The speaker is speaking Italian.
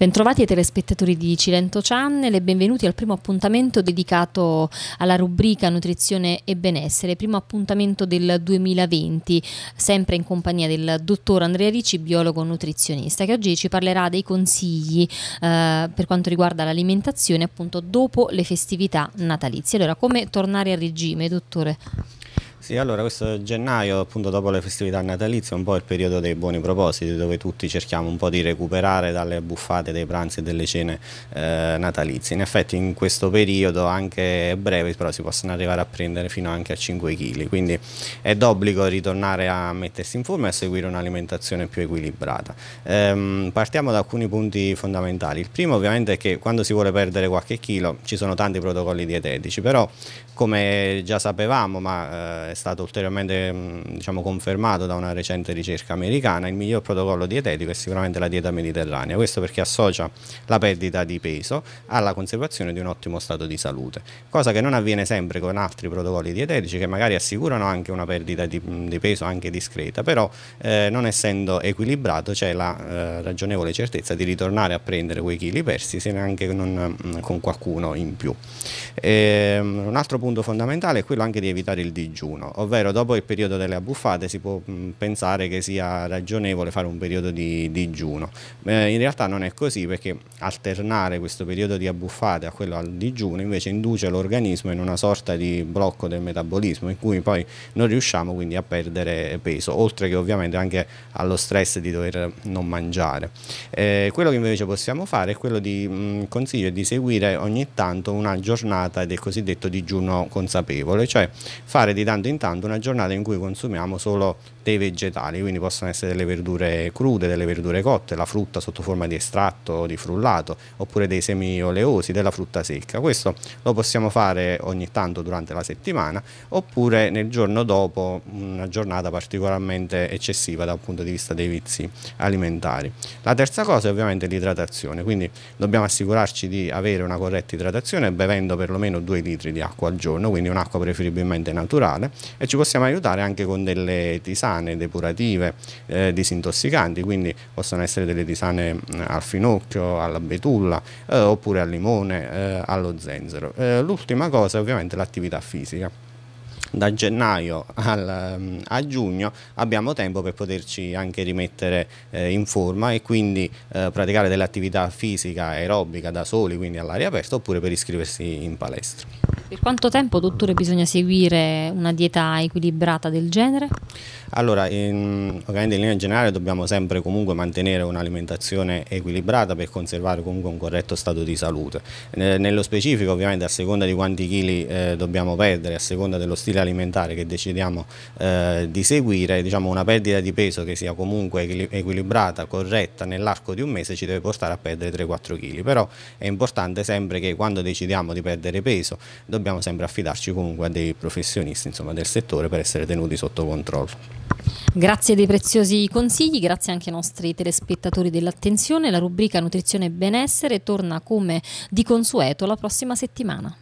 Bentrovati ai telespettatori di Cilento Channel e benvenuti al primo appuntamento dedicato alla rubrica Nutrizione e Benessere, primo appuntamento del 2020, sempre in compagnia del dottor Andrea Ricci, biologo nutrizionista, che oggi ci parlerà dei consigli eh, per quanto riguarda l'alimentazione appunto dopo le festività natalizie. Allora, come tornare al regime, dottore? Sì, allora questo gennaio, appunto dopo le festività natalizie, è un po' il periodo dei buoni propositi, dove tutti cerchiamo un po' di recuperare dalle buffate dei pranzi e delle cene eh, natalizie. In effetti in questo periodo, anche breve, però si possono arrivare a prendere fino anche a 5 kg, quindi è d'obbligo ritornare a mettersi in forma e a seguire un'alimentazione più equilibrata. Ehm, partiamo da alcuni punti fondamentali. Il primo ovviamente è che quando si vuole perdere qualche chilo ci sono tanti protocolli dietetici, però come già sapevamo, ma eh, è stato ulteriormente mm, diciamo, confermato da una recente ricerca americana, il miglior protocollo dietetico è sicuramente la dieta mediterranea, questo perché associa la perdita di peso alla conservazione di un ottimo stato di salute, cosa che non avviene sempre con altri protocolli dietetici che magari assicurano anche una perdita di, mm, di peso anche discreta, però eh, non essendo equilibrato c'è la eh, ragionevole certezza di ritornare a prendere quei chili persi se neanche non, mm, con qualcuno in più. E, ehm, un altro punto fondamentale è quello anche di evitare il digiuno 2021, ovvero dopo il periodo delle abbuffate si può pensare che sia ragionevole fare un periodo di digiuno. in realtà non è così perché alternare questo periodo di abbuffate a quello al digiuno invece induce l'organismo in una sorta di blocco del metabolismo in cui poi non riusciamo quindi a perdere peso, oltre che ovviamente anche allo stress di dover non mangiare. Eh, quello che invece possiamo fare è quello di mh, consiglio di seguire ogni tanto una giornata del cosiddetto digiuno consapevole, cioè fare di tanto in intanto una giornata in cui consumiamo solo dei vegetali, quindi possono essere delle verdure crude, delle verdure cotte, la frutta sotto forma di estratto o di frullato, oppure dei semi oleosi, della frutta secca. Questo lo possiamo fare ogni tanto durante la settimana, oppure nel giorno dopo una giornata particolarmente eccessiva dal punto di vista dei vizi alimentari. La terza cosa è ovviamente l'idratazione, quindi dobbiamo assicurarci di avere una corretta idratazione bevendo perlomeno 2 litri di acqua al giorno, quindi un'acqua preferibilmente naturale e ci possiamo aiutare anche con delle tisane tisane depurative, eh, disintossicanti, quindi possono essere delle tisane mm, al finocchio, alla betulla eh, oppure al limone, eh, allo zenzero. Eh, l'ultima cosa è ovviamente l'attività fisica da gennaio al, ehm, a giugno abbiamo tempo per poterci anche rimettere eh, in forma e quindi eh, praticare dell'attività fisica aerobica da soli, quindi all'aria aperta, oppure per iscriversi in palestra. Per quanto tempo, dottore, bisogna seguire una dieta equilibrata del genere? Allora, in, ovviamente in linea generale dobbiamo sempre comunque mantenere un'alimentazione equilibrata per conservare comunque un corretto stato di salute. Eh, nello specifico, ovviamente, a seconda di quanti chili eh, dobbiamo perdere, a seconda dello stile stile alimentare che decidiamo eh, di seguire, diciamo una perdita di peso che sia comunque equilibrata, corretta nell'arco di un mese ci deve portare a perdere 3-4 kg, però è importante sempre che quando decidiamo di perdere peso dobbiamo sempre affidarci comunque a dei professionisti insomma, del settore per essere tenuti sotto controllo. Grazie dei preziosi consigli, grazie anche ai nostri telespettatori dell'attenzione. La rubrica Nutrizione e Benessere torna come di consueto la prossima settimana.